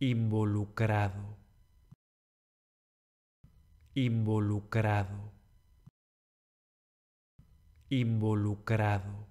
involucrado, involucrado, involucrado.